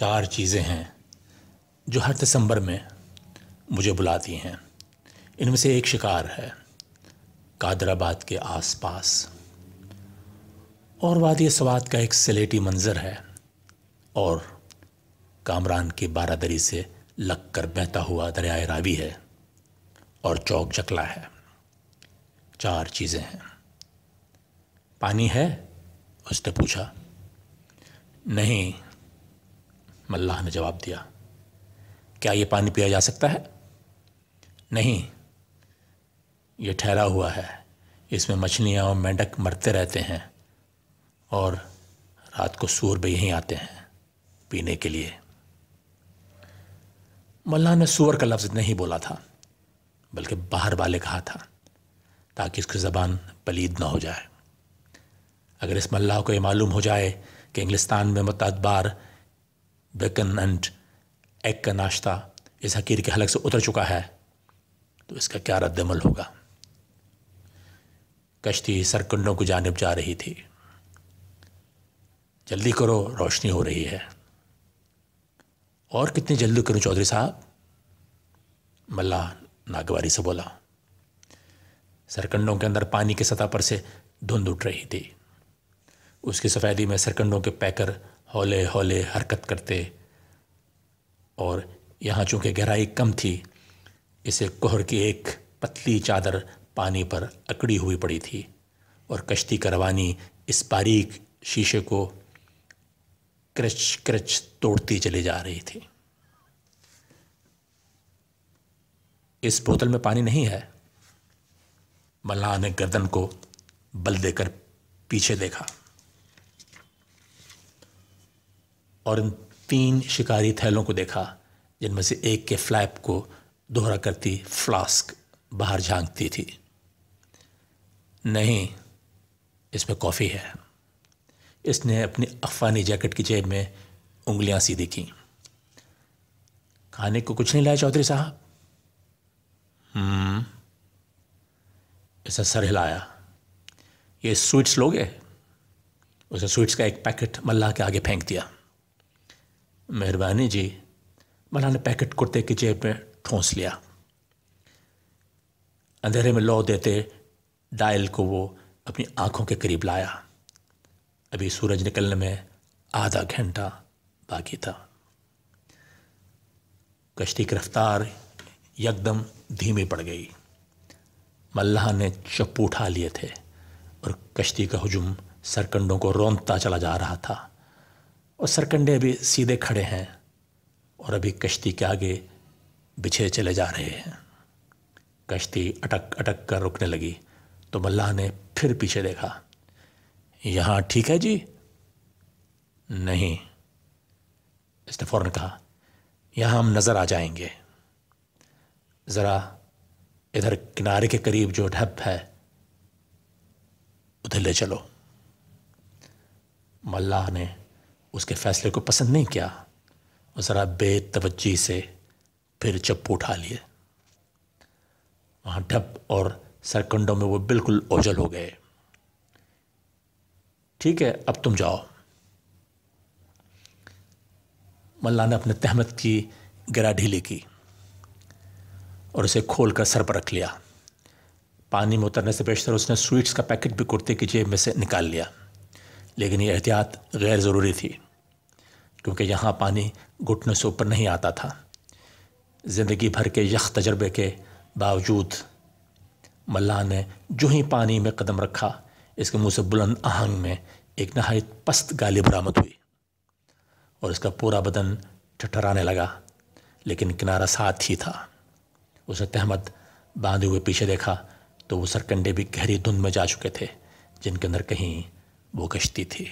چار چیزیں ہیں جو ہر دسمبر میں مجھے بلاتی ہیں ان میں سے ایک شکار ہے قادر آباد کے آس پاس اور وادی سوات کا ایک سلیٹی منظر ہے اور کامران کی بارہ دری سے لگ کر بہتا ہوا دریائے راوی ہے اور چوک جکلا ہے چار چیزیں ہیں پانی ہے اس نے پوچھا نہیں ملہ نے جواب دیا کیا یہ پانی پیا جا سکتا ہے نہیں یہ ٹھہرا ہوا ہے اس میں مچھلیاں اور مینڈک مرتے رہتے ہیں اور رات کو سور بھی یہیں آتے ہیں پینے کے لیے ملا نے سور کا لفظ نہیں بولا تھا بلکہ باہر والے کہا تھا تاکہ اس کی زبان پلید نہ ہو جائے اگر اس ملا کو یہ معلوم ہو جائے کہ انگلستان میں متعدد بار بیکن اینڈ ایگ کا ناشتہ اس حقیر کے حلق سے اتر چکا ہے تو اس کا کیا رد عمل ہوگا کشتی سرکنڈوں کو جانب جا رہی تھی جلدی کرو روشنی ہو رہی ہے اور کتنی جلدی کروں چودھری صاحب ملا ناگواری سے بولا سرکنڈوں کے اندر پانی کی سطح پر سے دھند اٹھ رہی تھی اس کی سفیدی میں سرکنڈوں کے پیکر ہولے ہولے حرکت کرتے اور یہاں چونکہ گہرائی کم تھی اسے کوہر کی ایک پتلی چادر پانی پر اکڑی ہوئی پڑی تھی اور کشتی کروانی اس باریک شیشے کو کرچ کرچ توڑتی چلی جا رہی تھی اس بوتل میں پانی نہیں ہے ملا نے گردن کو بل دے کر پیچھے دیکھا اور ان تین شکاری تھیلوں کو دیکھا جن میں سے ایک کے فلیپ کو دوہرا کرتی فلاسک باہر جھانکتی تھی نہیں اس میں کافی ہے اس نے اپنی افوانی جیکٹ کی جیب میں انگلیاں سیدھی کیں کھانے کو کچھ نہیں لایا چودھری صاحب اسے سر ہلایا یہ سوئٹس لوگے اسے سوئٹس کا ایک پیکٹ ملا کے آگے پھینک دیا مہربانی جی ملا نے پیکٹ کرتے کی جیب میں ٹھونس لیا اندھیرے میں لو دیتے ڈائل کو وہ اپنی آنکھوں کے قریب لایا ابھی سورج نکلنے میں آدھا گھنٹہ باقی تھا کشتی کی رفتار یک دم دھیمی پڑ گئی ملہ نے چپو اٹھا لیے تھے اور کشتی کا ہجم سرکنڈوں کو رونتا چلا جا رہا تھا اور سرکنڈے ابھی سیدھے کھڑے ہیں اور ابھی کشتی کے آگے بچھے چلے جا رہے ہیں کشتی اٹک اٹک کر رکنے لگی تو ملاح نے پھر پیچھے دیکھا یہاں ٹھیک ہے جی نہیں اس نے فوراً کہا یہاں ہم نظر آ جائیں گے ذرا ادھر کنارے کے قریب جو ڈھپ ہے ادھر لے چلو ملاح نے اس کے فیصلے کو پسند نہیں کیا اور ذرا بے توجہ سے پھر چپو اٹھا لیے وہاں ڈھپ اور سرکنڈوں میں وہ بالکل اوجل ہو گئے ٹھیک ہے اب تم جاؤ ملا نے اپنے تہمت کی گرا ڈھیلی کی اور اسے کھول کر سر پر رکھ لیا پانی میں اترنے سے بیشتر اس نے سویٹس کا پیکٹ بھی کرتے کی جیب میں سے نکال لیا لیکن یہ احتیاط غیر ضروری تھی کیونکہ یہاں پانی گھٹنے سے اوپر نہیں آتا تھا زندگی بھر کے یخ تجربے کے باوجود ملا نے جو ہی پانی میں قدم رکھا اس کے منہ سے بلند آہنگ میں ایک نہایت پست گالی برآمد ہوئی اور اس کا پورا بدن ٹھٹرانے لگا لیکن کنارہ ساتھ ہی تھا اس نے تحمد باندھے ہوئے پیچھے دیکھا تو وہ سرکنڈے بھی گہری دھند میں جا چکے تھے جن کے اندر کہیں وہ کشتی تھی